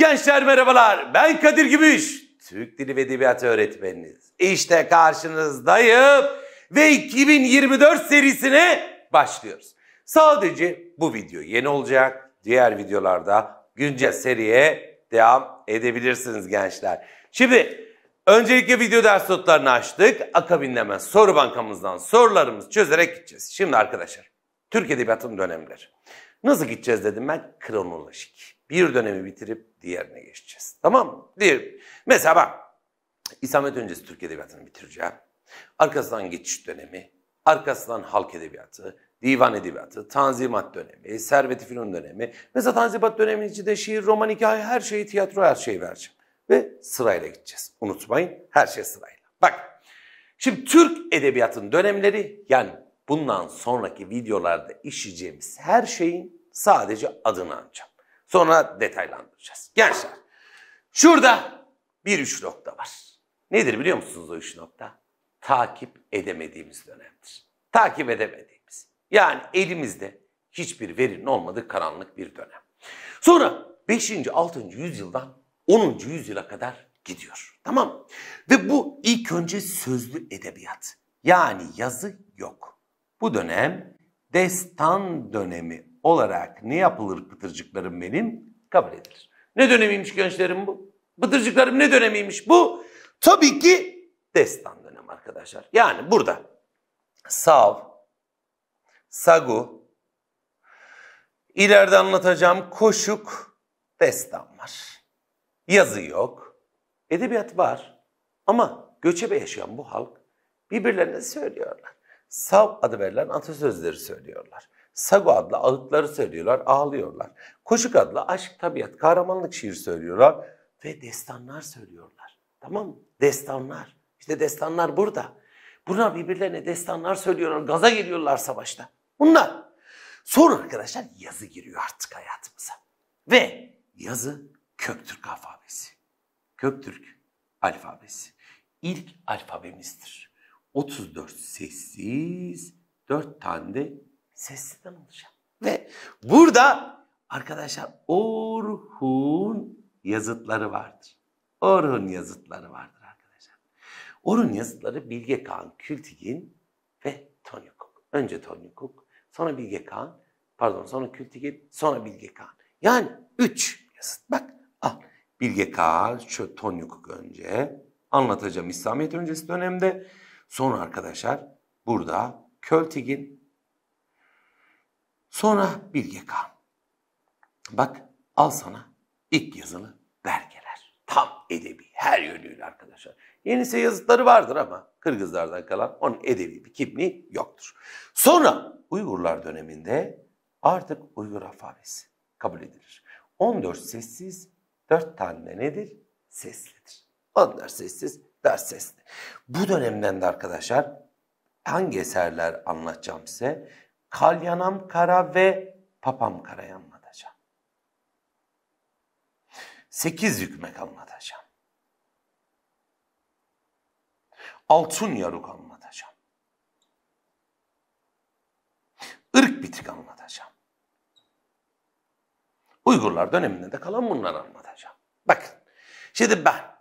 Gençler merhabalar. Ben Kadir Gümüş. Türk Dili ve Edebiyatı öğretmeniniz. İşte karşınızdayım ve 2024 serisine başlıyoruz. Sadece bu video yeni olacak. Diğer videolarda güncel seriye devam edebilirsiniz gençler. Şimdi öncelikle video ders notlarını açtık. Akabinde hemen soru bankamızdan sorularımızı çözerek gideceğiz. Şimdi arkadaşlar Türk Edebiyatı'nın dönemleri. Nasıl gideceğiz dedim ben kronolojik. Bir dönemi bitirip diğerine geçeceğiz. Tamam mı? Diğer, mesela bak İslamiyet öncesi Türk Edebiyatı'nı bitireceğim. Arkasından geçiş dönemi, arkasından halk edebiyatı, divan edebiyatı, tanzimat dönemi, servet-i filan dönemi. Mesela tanzimat dönemin içinde şiir, roman, hikaye, her şeyi, tiyatro, her şeyi vereceğim. Ve sırayla gideceğiz. Unutmayın her şey sırayla. Bak şimdi Türk edebiyatının dönemleri yani bundan sonraki videolarda işleyeceğimiz her şeyin sadece adını anacağım. Sonra detaylandıracağız. Gençler şurada bir üç nokta var. Nedir biliyor musunuz o üç nokta? Takip edemediğimiz dönemdir. Takip edemediğimiz. Yani elimizde hiçbir verinin olmadığı karanlık bir dönem. Sonra 5. 6. yüzyıldan 10. yüzyıla kadar gidiyor. Tamam Ve bu ilk önce sözlü edebiyat. Yani yazı yok. Bu dönem destan dönemi olarak ne yapılır pıtırcıklarım benim? Kabul edilir. Ne dönemiymiş gençlerim bu? Pıtırcıklarım ne dönemiymiş bu? Tabii ki destan dönem arkadaşlar. Yani burada Sav, Sagu, ileride anlatacağım Koşuk, destan var. Yazı yok, edebiyat var ama göçebe yaşayan bu halk birbirlerine söylüyorlar. Sav adı verilen atasözleri söylüyorlar. Sago adlı ağıtları söylüyorlar, ağlıyorlar. Koşuk adlı aşk, tabiat, kahramanlık şiir söylüyorlar ve destanlar söylüyorlar. Tamam mı? Destanlar. İşte destanlar burada. Bunlar birbirlerine destanlar söylüyorlar, gaza geliyorlar savaşta. Bunlar. Sonra arkadaşlar yazı giriyor artık hayatımıza. Ve yazı Köktürk alfabesi. Köktürk alfabesi. İlk alfabemizdir. 34 sessiz, 4 tane de Sessizden oluşan. Ve burada arkadaşlar Orhun yazıtları vardır. Orhun yazıtları vardır arkadaşlar. Orhun yazıtları Bilge Kağan, Kültigin ve Tony Cook. Önce Tony Cook, sonra Bilge Kağan, pardon sonra Kültigin, sonra Bilge Kağan. Yani üç yazıt. Bak al. Bilge Kağan, şu Tony Cook önce. Anlatacağım İslamiyet öncesi dönemde. Sonra arkadaşlar burada Költigin Sonra Bilge Kağan. Bak al sana ilk yazılı belgeler. Tam edebi her yönüyle arkadaşlar. Yenise yazıtları vardır ama Kırgızlardan kalan onun edebi bir kimliği yoktur. Sonra Uygurlar döneminde artık Uygur alfabesi kabul edilir. 14 sessiz, 4 tane nedir? Seslidir. 14 sessiz, 4 sesli. Bu dönemden de arkadaşlar hangi eserler anlatacağım size? Kalyanam Kara ve Papam Kara'yı anlatacağım. Sekiz yükmek anlatacağım. Altın yaruk anlatacağım. Irk bitik anlatacağım. Uygurlar döneminde de kalan bunları anlatacağım. Bakın şimdi ben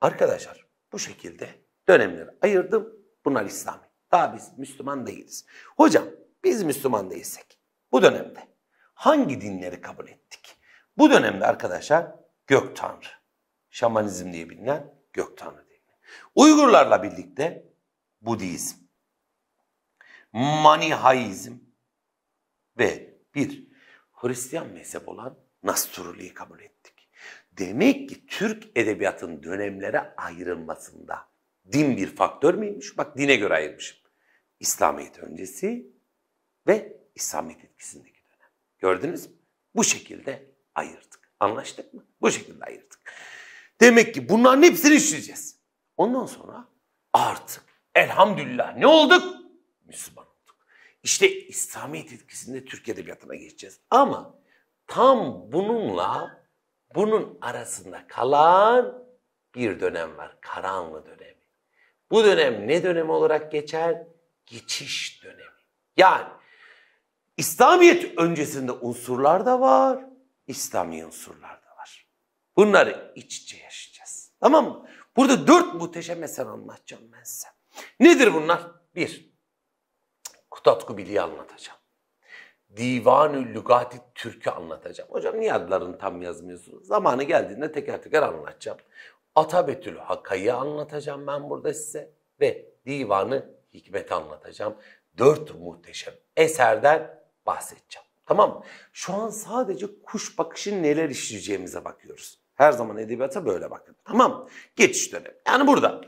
arkadaşlar bu şekilde dönemleri ayırdım. Bunlar İslami. Daha biz Müslüman değiliz. Hocam biz Müslüman değilsek bu dönemde hangi dinleri kabul ettik? Bu dönemde arkadaşlar gök tanrı, şamanizm diye bilinen gök tanrı dini. Uygurlarla birlikte Budizm, Manihaizm ve bir Hristiyan mezhep olan Nasturlu'yu kabul ettik. Demek ki Türk edebiyatının dönemlere ayrılmasında din bir faktör müymüş? Bak dine göre ayırmışım. İslamiyet öncesi, ve İslamiyet etkisindeki dönem. Gördünüz mü? Bu şekilde ayırdık. Anlaştık mı? Bu şekilde ayırdık. Demek ki bunların hepsini işleyeceğiz. Ondan sonra artık elhamdülillah ne olduk? Müslüman olduk. İşte İslamiyet etkisinde Türkiye Edebiyatı'na geçeceğiz. Ama tam bununla bunun arasında kalan bir dönem var. Karanlı dönemi. Bu dönem ne dönemi olarak geçer? Geçiş dönemi. Yani İslamiyet öncesinde unsurlar da var, İslami unsurlar da var. Bunları iç içe yaşayacağız. Tamam mı? Burada dört muhteşem eser anlatacağım ben size. Nedir bunlar? Bir, Kutatku Bili'yi anlatacağım. Divanül Lügati Türk'ü anlatacağım. Hocam niye adlarını tam yazmıyorsunuz? Zamanı geldiğinde teker teker anlatacağım. Atabetül Hakay'ı anlatacağım ben burada size. Ve Divanı Hikmet'i anlatacağım. Dört muhteşem eserden bahsedeceğim. Tamam mı? Şu an sadece kuş bakışı neler işleyeceğimize bakıyoruz. Her zaman edebiyata böyle bakın. Tamam Geçiş dönemi. Yani burada.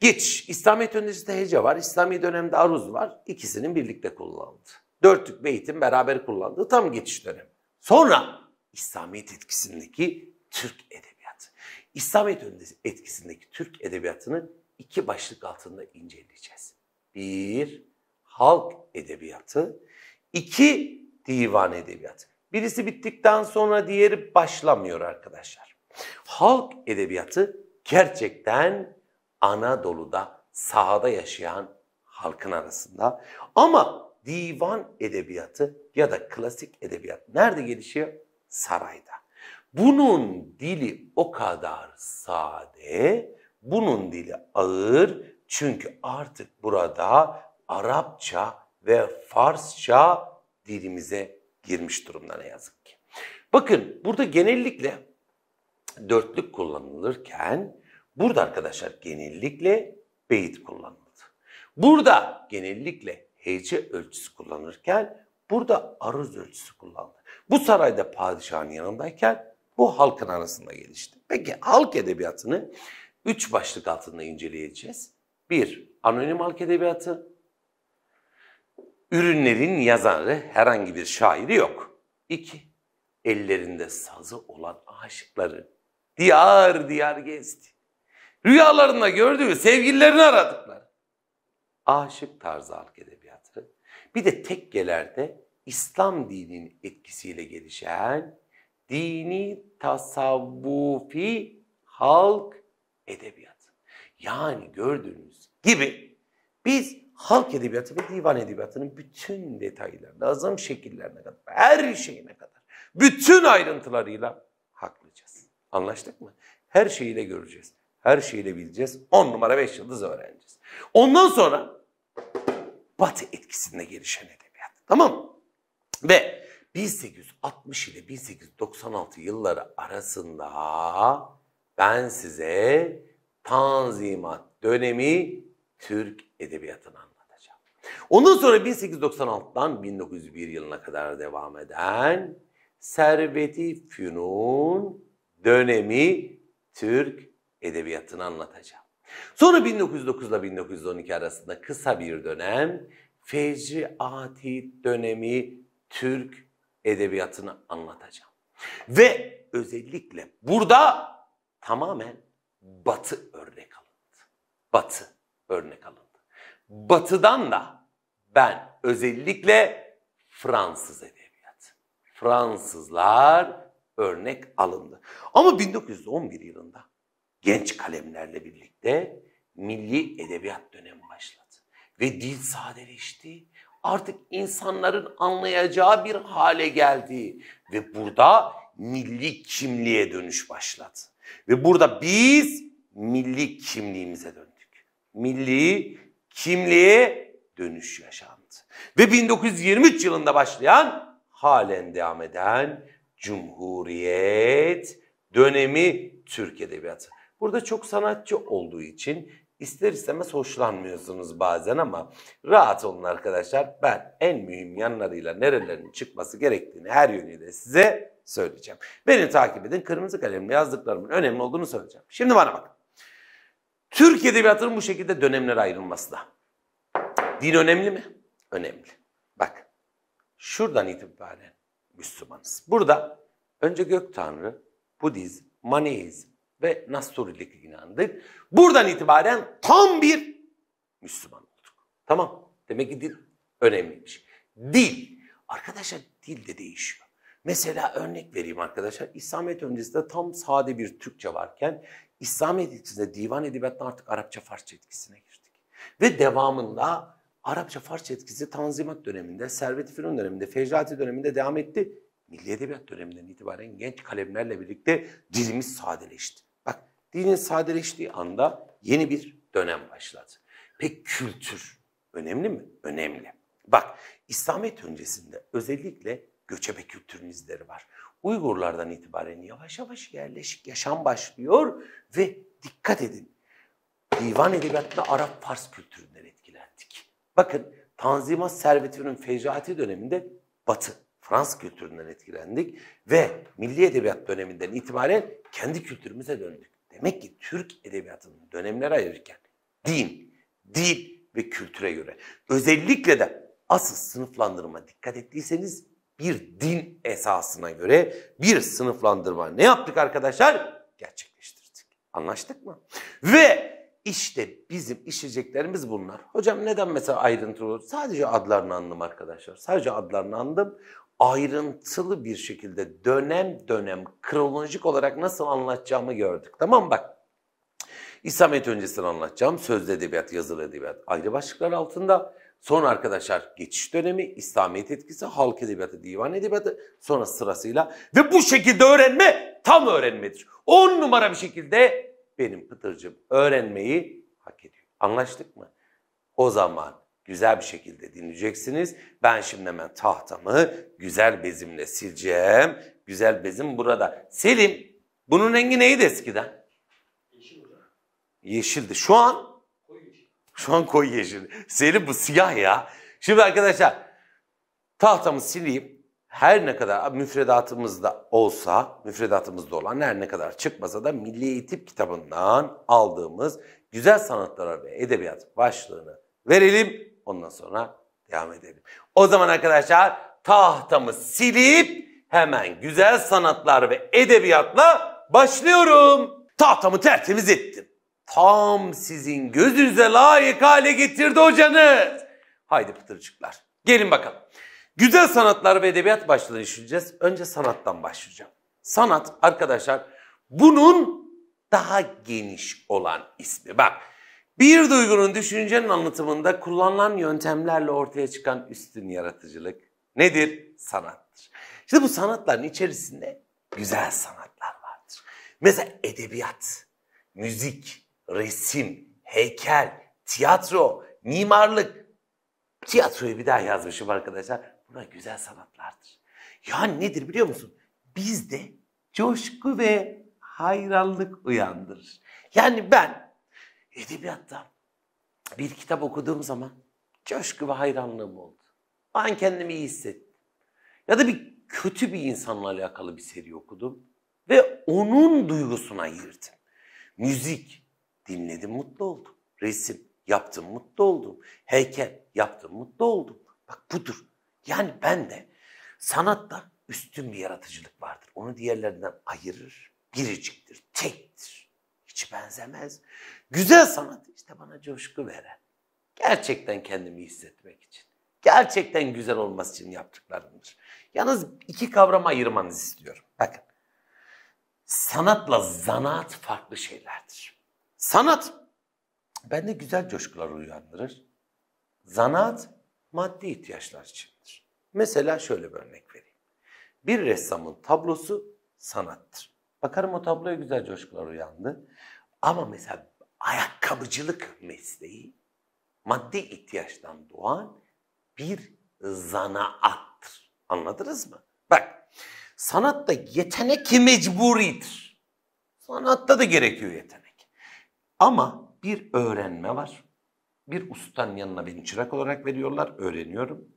Geçiş. İslamiyet öncesinde hece var. İslami dönemde aruz var. İkisinin birlikte kullanıldı. Dörtlük ve eğitim beraber kullandığı tam geçiş dönemi. Sonra İslamiyet etkisindeki Türk edebiyatı. İslamiyet etkisindeki Türk edebiyatını iki başlık altında inceleyeceğiz. Bir, halk edebiyatı iki divan edebiyatı. Birisi bittikten sonra diğeri başlamıyor arkadaşlar. Halk edebiyatı gerçekten Anadolu'da sahada yaşayan halkın arasında. Ama divan edebiyatı ya da klasik edebiyat nerede gelişiyor? Sarayda. Bunun dili o kadar sade, bunun dili ağır çünkü artık burada Arapça ve Farsça dilimize girmiş durumda ne yazık ki. Bakın burada genellikle dörtlük kullanılırken burada arkadaşlar genellikle beyit kullanıldı. Burada genellikle hece ölçüsü kullanırken burada aruz ölçüsü kullanıldı. Bu sarayda padişahın yanındayken bu halkın arasında gelişti. Peki halk edebiyatını üç başlık altında inceleyeceğiz. Bir, anonim halk edebiyatı. Ürünlerin yazarı herhangi bir şairi yok. 2. Ellerinde sazı olan aşıkları diyar diyar gezdi. Rüyalarında gördüğü sevgililerini aradıkları. Aşık tarzı halk edebiyatı. Bir de tek gelerde İslam dininin etkisiyle gelişen dini tasavvufi halk edebiyatı. Yani gördüğünüz gibi biz halk edebiyatı ve divan edebiyatının bütün detaylarına, azam şekillerine kadar, her şeyine kadar, bütün ayrıntılarıyla haklıcaz. Anlaştık mı? Her şeyiyle göreceğiz. Her şeyiyle bileceğiz. on numara beş yıldız öğreneceğiz. Ondan sonra Batı etkisinde gelişen edebiyat. Tamam mı? Ve 1860 ile 1896 yılları arasında ben size Tanzimat dönemi Türk edebiyatını anlatacağım. Ondan sonra 1896'dan 1901 yılına kadar devam eden Serveti Fünun dönemi Türk edebiyatını anlatacağım. Sonra 1909 ile 1912 arasında kısa bir dönem Fecri Ati dönemi Türk edebiyatını anlatacağım. Ve özellikle burada tamamen batı örnek alındı. Batı örnek alındı batıdan da ben özellikle Fransız edebiyatı. Fransızlar örnek alındı. Ama 1911 yılında genç kalemlerle birlikte milli edebiyat dönemi başladı. Ve dil sadeleşti. Artık insanların anlayacağı bir hale geldi. Ve burada milli kimliğe dönüş başladı. Ve burada biz milli kimliğimize döndük. Milli kimliğe dönüş yaşandı. Ve 1923 yılında başlayan halen devam eden Cumhuriyet dönemi Türk Edebiyatı. Burada çok sanatçı olduğu için ister istemez hoşlanmıyorsunuz bazen ama rahat olun arkadaşlar. Ben en mühim yanlarıyla nerelerinin çıkması gerektiğini her yönüyle size söyleyeceğim. Beni takip edin. Kırmızı kalemle yazdıklarımın önemli olduğunu söyleyeceğim. Şimdi bana bakın. Türk Edebiyatı'nın bu şekilde dönemlere ayrılması da. Din önemli mi? Önemli. Bak şuradan itibaren Müslümanız. Burada önce gök tanrı, Budizm, Maneizm ve Nasturilik inandık. Buradan itibaren tam bir Müslüman olduk. Tamam. Demek ki dil önemliymiş. Dil. Arkadaşlar dil de değişiyor. Mesela örnek vereyim arkadaşlar. İslamiyet öncesinde tam sade bir Türkçe varken İslam etkisinde divan edebiyatına artık Arapça Farsça etkisine girdik. Ve devamında Arapça Farsça etkisi Tanzimat döneminde, Servet-i Fünun döneminde, Fecrati döneminde devam etti. Milli Edebiyat döneminden itibaren genç kalemlerle birlikte dilimiz sadeleşti. Bak dilin sadeleştiği anda yeni bir dönem başladı. Peki kültür önemli mi? Önemli. Bak İslamiyet öncesinde özellikle göçebe kültürün izleri var. Uygurlardan itibaren yavaş yavaş yerleşik yaşam başlıyor ve dikkat edin. Divan edebiyatında Arap Fars kültüründen etkilendik. Bakın Tanzimat Serveti'nin fecaati döneminde Batı, Fransız kültüründen etkilendik ve milli edebiyat döneminden itibaren kendi kültürümüze döndük. Demek ki Türk edebiyatının dönemleri ayırırken din, dil ve kültüre göre özellikle de asıl sınıflandırma dikkat ettiyseniz bir din esasına göre bir sınıflandırma ne yaptık arkadaşlar? Gerçekleştirdik. Anlaştık mı? Ve işte bizim işleyeceklerimiz bunlar. Hocam neden mesela ayrıntılı? Sadece adlarını andım arkadaşlar. Sadece adlarını andım. Ayrıntılı bir şekilde dönem dönem kronolojik olarak nasıl anlatacağımı gördük. Tamam Bak İslamiyet öncesini anlatacağım. Sözlü edebiyat, yazılı edebiyat ayrı başlıklar altında. Son arkadaşlar geçiş dönemi, İslamiyet etkisi, halk edebiyatı, divan edebiyatı sonra sırasıyla ve bu şekilde öğrenme tam öğrenmedir. On numara bir şekilde benim pıtırcım öğrenmeyi hak ediyor. Anlaştık mı? O zaman güzel bir şekilde dinleyeceksiniz. Ben şimdi hemen tahtamı güzel bezimle sileceğim. Güzel bezim burada. Selim bunun rengi neydi eskiden? Yeşildi. Yeşildi. Şu an şu an koyu yeşil. Seri bu siyah ya. Şimdi arkadaşlar tahtamı sileyim. Her ne kadar müfredatımızda olsa, müfredatımızda olan her ne kadar çıkmasa da Milli Eğitim kitabından aldığımız Güzel Sanatlar ve Edebiyat başlığını verelim. Ondan sonra devam edelim. O zaman arkadaşlar tahtamı silip hemen Güzel Sanatlar ve Edebiyat'la başlıyorum. Tahtamı tertemiz ettim tam sizin gözünüze layık hale getirdi hocanız. Haydi pıtırcıklar. Gelin bakalım. Güzel sanatlar ve edebiyat başlığını işleyeceğiz. Önce sanattan başlayacağım. Sanat arkadaşlar bunun daha geniş olan ismi. Bak bir duygunun düşüncenin anlatımında kullanılan yöntemlerle ortaya çıkan üstün yaratıcılık nedir? Sanattır. Şimdi bu sanatların içerisinde güzel sanatlar vardır. Mesela edebiyat, müzik, resim, heykel, tiyatro, mimarlık. Tiyatroyu bir daha yazmışım arkadaşlar. Bunlar güzel sanatlardır. Ya nedir biliyor musun? Bizde coşku ve hayranlık uyandırır. Yani ben edebiyatta bir kitap okuduğum zaman coşku ve hayranlığım oldu. Ben kendimi iyi hissettim. Ya da bir kötü bir insanla alakalı bir seri okudum ve onun duygusuna girdim. Müzik, Dinledim mutlu oldum. Resim yaptım mutlu oldum. Heykel yaptım mutlu oldum. Bak budur. Yani ben de sanatta üstün bir yaratıcılık vardır. Onu diğerlerinden ayırır. Biriciktir, tektir. Hiç benzemez. Güzel sanat işte bana coşku veren. Gerçekten kendimi hissetmek için. Gerçekten güzel olması için yaptıklarımdır. Yalnız iki kavram ayırmanızı istiyorum. Bakın. Sanatla zanaat farklı şeylerdir. Sanat bende güzel coşkular uyandırır. Zanaat maddi ihtiyaçlar içindir. Mesela şöyle bir örnek vereyim. Bir ressamın tablosu sanattır. Bakarım o tabloya güzel coşkular uyandı. Ama mesela ayakkabıcılık mesleği maddi ihtiyaçtan doğan bir zanaattır. Anladınız mı? Bak sanatta yetenek mecburidir. Sanatta da gerekiyor yetenek. Ama bir öğrenme var. Bir ustanın yanına beni çırak olarak veriyorlar. Öğreniyorum.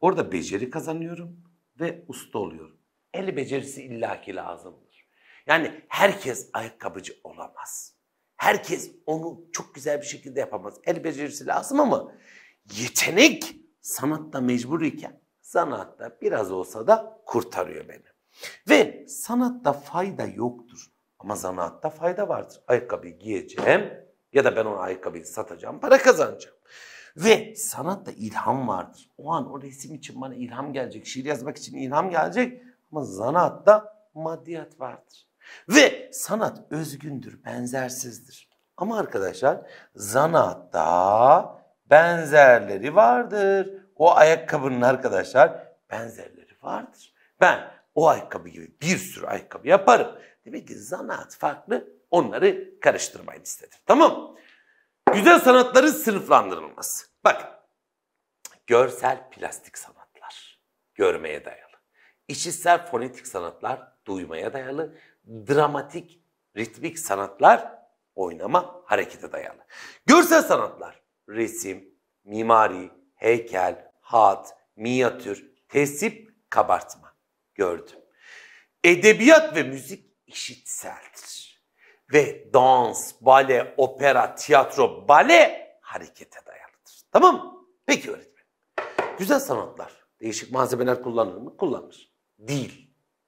Orada beceri kazanıyorum ve usta oluyorum. El becerisi illaki lazımdır. Yani herkes ayakkabıcı olamaz. Herkes onu çok güzel bir şekilde yapamaz. El becerisi lazım ama yetenek sanatta mecbur iken sanatta biraz olsa da kurtarıyor beni. Ve sanatta fayda yoktur. Ama zanaatta fayda vardır. Ayakkabı giyeceğim ya da ben ona ayakkabıyı satacağım, para kazanacağım. Ve sanatta ilham vardır. O an o resim için bana ilham gelecek, şiir yazmak için ilham gelecek ama zanaatta maddiyat vardır. Ve sanat özgündür, benzersizdir. Ama arkadaşlar zanaatta benzerleri vardır. O ayakkabının arkadaşlar benzerleri vardır. Ben o ayakkabı gibi bir sürü ayakkabı yaparım. Demek ki zanaat farklı onları karıştırmayın istedim. Tamam Güzel sanatları sınıflandırılması. Bak görsel plastik sanatlar görmeye dayalı. İşitsel fonetik sanatlar duymaya dayalı. Dramatik ritmik sanatlar oynama harekete dayalı. Görsel sanatlar resim, mimari, heykel, hat, minyatür, tesip, kabartma. Gördüm. Edebiyat ve müzik işitseldir. Ve dans, bale, opera, tiyatro, bale harekete dayalıdır. Tamam mı? Peki öğretmen. Güzel sanatlar, değişik malzemeler kullanır mı? Kullanır. Dil,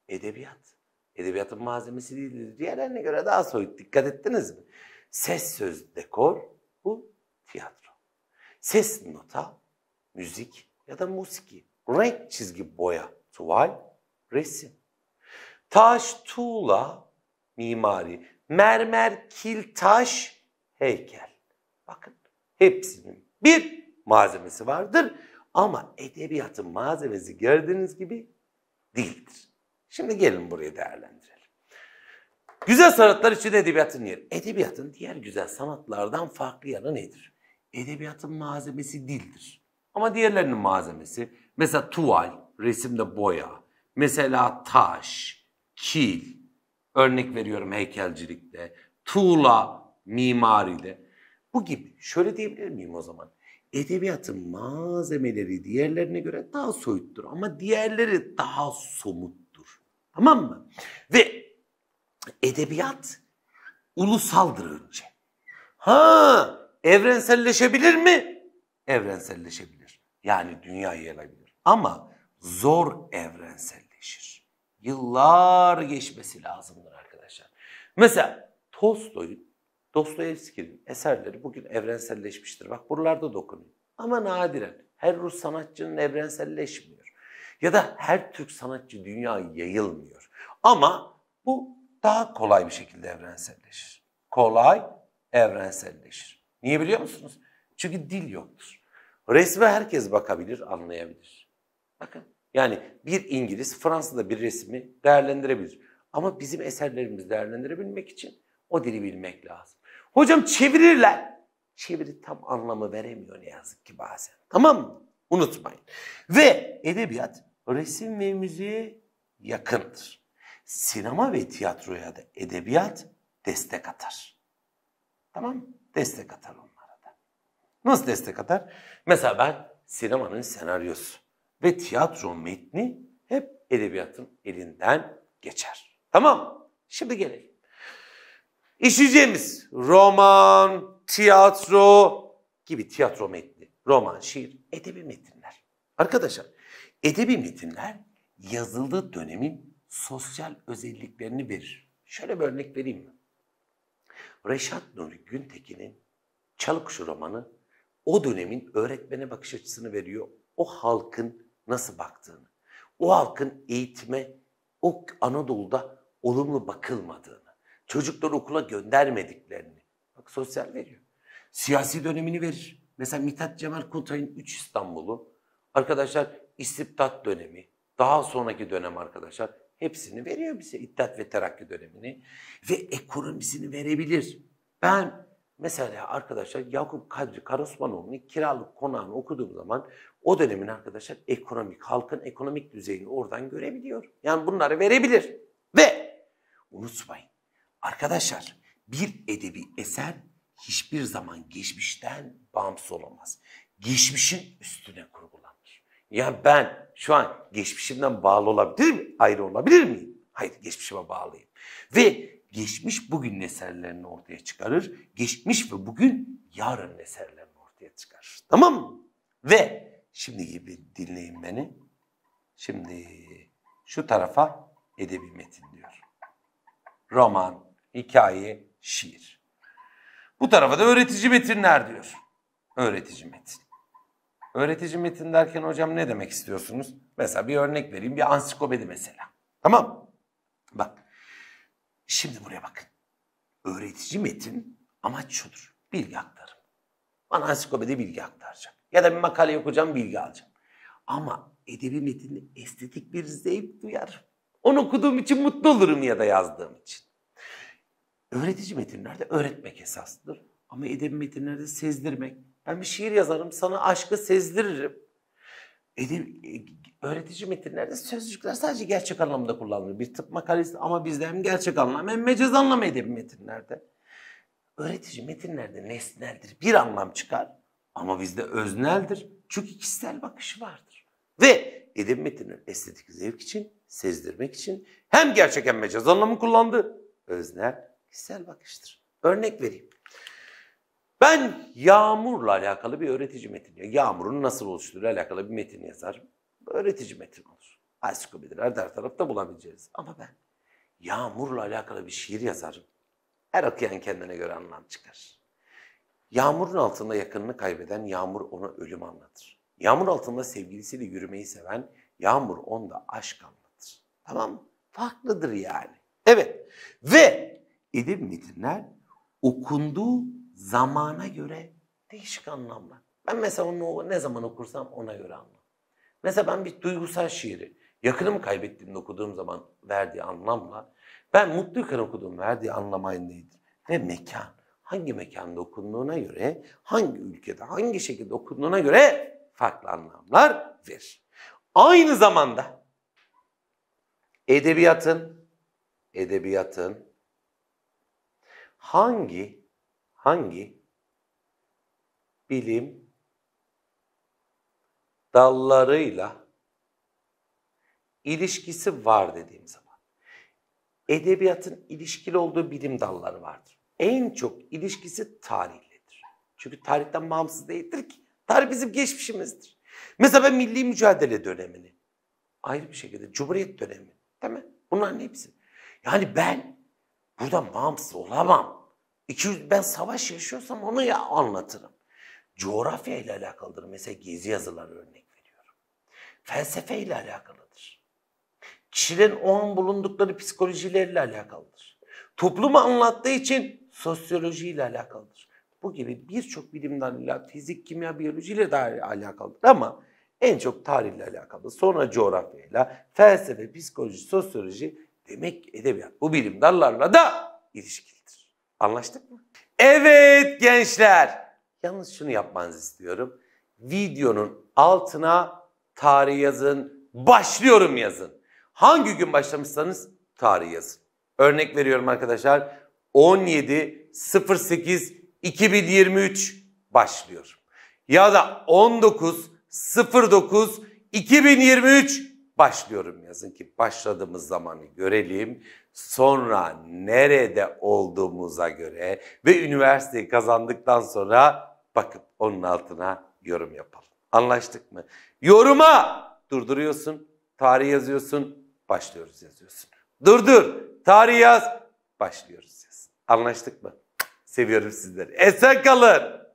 edebiyat. Edebiyatın malzemesi değildir. Diğerlerine göre daha soyut. Dikkat ettiniz mi? Ses, söz, dekor, bu tiyatro. Ses, nota, müzik ya da musiki. Renk, çizgi, boya, tuval, resim. Taş tuğla mimari, mermer kil taş heykel. Bakın hepsinin bir malzemesi vardır ama edebiyatın malzemesi gördüğünüz gibi değildir. Şimdi gelin burayı değerlendirelim. Güzel sanatlar için edebiyatın yeri. Edebiyatın diğer güzel sanatlardan farklı yanı nedir? Edebiyatın malzemesi dildir. Ama diğerlerinin malzemesi mesela tuval, resimde boya, mesela taş, kil, örnek veriyorum heykelcilikte, tuğla mimaride. Bu gibi şöyle diyebilir miyim o zaman? Edebiyatın malzemeleri diğerlerine göre daha soyuttur ama diğerleri daha somuttur. Tamam mı? Ve edebiyat ulusaldır önce. Ha, evrenselleşebilir mi? Evrenselleşebilir. Yani dünyayı ele Ama zor evrenselleşir yıllar geçmesi lazımdır arkadaşlar. Mesela Tolstoy'un, Dostoyevski'nin eserleri bugün evrenselleşmiştir. Bak buralarda dokunuyor. Ama nadiren her Rus sanatçının evrenselleşmiyor. Ya da her Türk sanatçı dünyaya yayılmıyor. Ama bu daha kolay bir şekilde evrenselleşir. Kolay evrenselleşir. Niye biliyor musunuz? Çünkü dil yoktur. Resme herkes bakabilir, anlayabilir. Bakın yani bir İngiliz Fransa'da bir resmi değerlendirebilir. Ama bizim eserlerimizi değerlendirebilmek için o dili bilmek lazım. Hocam çevirirler. Çeviri tam anlamı veremiyor ne yazık ki bazen. Tamam mı? Unutmayın. Ve edebiyat resim ve müziğe yakındır. Sinema ve tiyatroya da edebiyat destek atar. Tamam mı? Destek atar onlara da. Nasıl destek atar? Mesela ben sinemanın senaryosu ve tiyatro metni hep edebiyatın elinden geçer. Tamam Şimdi gelelim. İşleyeceğimiz roman, tiyatro gibi tiyatro metni, roman, şiir, edebi metinler. Arkadaşlar edebi metinler yazıldığı dönemin sosyal özelliklerini verir. Şöyle bir örnek vereyim mi? Reşat Nuri Güntekin'in Çalıkuşu romanı o dönemin öğretmene bakış açısını veriyor. O halkın nasıl baktığını, o halkın eğitime o Anadolu'da olumlu bakılmadığını, çocukları okula göndermediklerini. Bak sosyal veriyor. Siyasi dönemini verir. Mesela Mithat Cemal Kuntay'ın 3 İstanbul'u, arkadaşlar istibdat dönemi, daha sonraki dönem arkadaşlar hepsini veriyor bize. İttihat ve Terakki dönemini ve ekonomisini verebilir. Ben Mesela arkadaşlar Yakup Kadri Karosmanoğlu'nun kiralık konağını okuduğum zaman o dönemin arkadaşlar ekonomik, halkın ekonomik düzeyini oradan görebiliyor. Yani bunları verebilir. Ve unutmayın arkadaşlar bir edebi eser hiçbir zaman geçmişten bağımsız olamaz. Geçmişin üstüne kurgulanır. Yani ben şu an geçmişimden bağlı olabilir mi? Ayrı olabilir miyim? Hayır geçmişime bağlıyım. Ve geçmiş bugün eserlerini ortaya çıkarır. Geçmiş ve bugün yarın eserlerini ortaya çıkarır. Tamam mı? Ve şimdi gibi dinleyin beni. Şimdi şu tarafa edebi metin diyor. Roman, hikaye, şiir. Bu tarafa da öğretici metinler diyor. Öğretici metin. Öğretici metin derken hocam ne demek istiyorsunuz? Mesela bir örnek vereyim bir ansiklopedi mesela. Tamam Bak Şimdi buraya bakın. Öğretici metin amaç şudur. Bilgi aktarım. Bana ansiklopedi bilgi aktaracak. Ya da bir makale okuyacağım bilgi alacağım. Ama edebi metinde estetik bir zevk duyarım. Onu okuduğum için mutlu olurum ya da yazdığım için. Öğretici metinlerde öğretmek esaslıdır. Ama edebi metinlerde sezdirmek. Ben bir şiir yazarım, sana aşkı sezdiririm edeb e, öğretici metinlerde sözcükler sadece gerçek anlamda kullanılır. Bir tıp makalesi ama bizde hem gerçek anlam hem mecaz anlam edebi metinlerde. Öğretici metinlerde nesneldir. Bir anlam çıkar ama bizde özneldir. Çünkü kişisel bakışı vardır. Ve edebi metinler estetik zevk için, sezdirmek için hem gerçek hem mecaz anlamı kullandı. öznel kişisel bakıştır. Örnek vereyim. Ben yağmurla alakalı bir öğretici metin. Yağmurun nasıl oluştuğuyla alakalı bir metin yazar. Öğretici metin olur. Asiklopediler her tarafta bulabileceğiz. Ama ben yağmurla alakalı bir şiir yazarım. Her okuyan kendine göre anlam çıkar. Yağmurun altında yakınını kaybeden yağmur ona ölüm anlatır. Yağmur altında sevgilisiyle yürümeyi seven yağmur onda aşk anlatır. Tamam mı? Farklıdır yani. Evet ve edip metinler okunduğu zamana göre değişik anlamlar. Ben mesela onu ne zaman okursam ona göre anlam. Mesela ben bir duygusal şiiri yakınımı kaybettiğimde okuduğum zaman verdiği anlamla ben mutluyken okuduğum verdiği anlam aynıydı. Ve mekan. Hangi mekanda okunduğuna göre, hangi ülkede, hangi şekilde okunduğuna göre farklı anlamlar verir. Aynı zamanda edebiyatın, edebiyatın hangi hangi bilim dallarıyla ilişkisi var dediğim zaman. Edebiyatın ilişkili olduğu bilim dalları vardır. En çok ilişkisi tarihledir. Çünkü tarihten bağımsız değildir ki. Tarih bizim geçmişimizdir. Mesela ben milli mücadele dönemini ayrı bir şekilde Cumhuriyet dönemi değil mi? Bunların hepsi. Yani ben burada bağımsız olamam. 200 ben savaş yaşıyorsam onu ya anlatırım. Coğrafya ile alakalıdır. Mesela gezi yazıları örnek veriyorum. Felsefe ile alakalıdır. Kişilerin o an bulundukları psikolojilerle alakalıdır. Toplumu anlattığı için sosyoloji ile alakalıdır. Bu gibi birçok bilim dalıyla fizik, kimya, biyoloji ile de alakalıdır ama en çok tarihle alakalı. Sonra coğrafyayla, felsefe, psikoloji, sosyoloji demek edebiyat. Bu bilim dallarla da ilişkili. Anlaştık mı? Evet gençler. Yalnız şunu yapmanızı istiyorum. Videonun altına tarih yazın. Başlıyorum yazın. Hangi gün başlamışsanız tarih yazın. Örnek veriyorum arkadaşlar. 17.08.2023 başlıyorum. Ya da 19.09.2023 Başlıyorum yazın ki başladığımız zamanı görelim. Sonra nerede olduğumuza göre ve üniversiteyi kazandıktan sonra bakıp onun altına yorum yapalım. Anlaştık mı? Yoruma durduruyorsun, tarih yazıyorsun, başlıyoruz yazıyorsun. Durdur, tarih yaz, başlıyoruz yaz. Anlaştık mı? Seviyorum sizleri. Esen kalın.